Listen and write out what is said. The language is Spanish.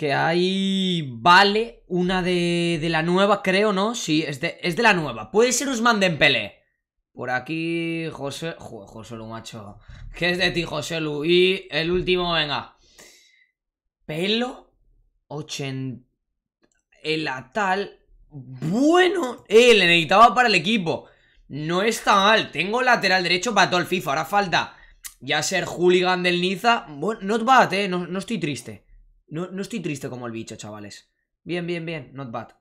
Que hay. Vale, una de, la nueva, creo, ¿no? Sí, es de, es de la nueva. Puede ser Usman Dembélé. Por aquí, José. Joder, José Lu, macho. ¿Qué es de ti, José Lu? Y el último, venga. Pelo. 80. El atal. Bueno, eh, le necesitaba para el equipo. No está mal. Tengo lateral derecho para todo el FIFA. Ahora falta ya ser hooligan del Niza. Bueno, not bad, eh. no estoy triste. No, estoy triste como el bicho, chavales. Bien, bien, bien, not bad.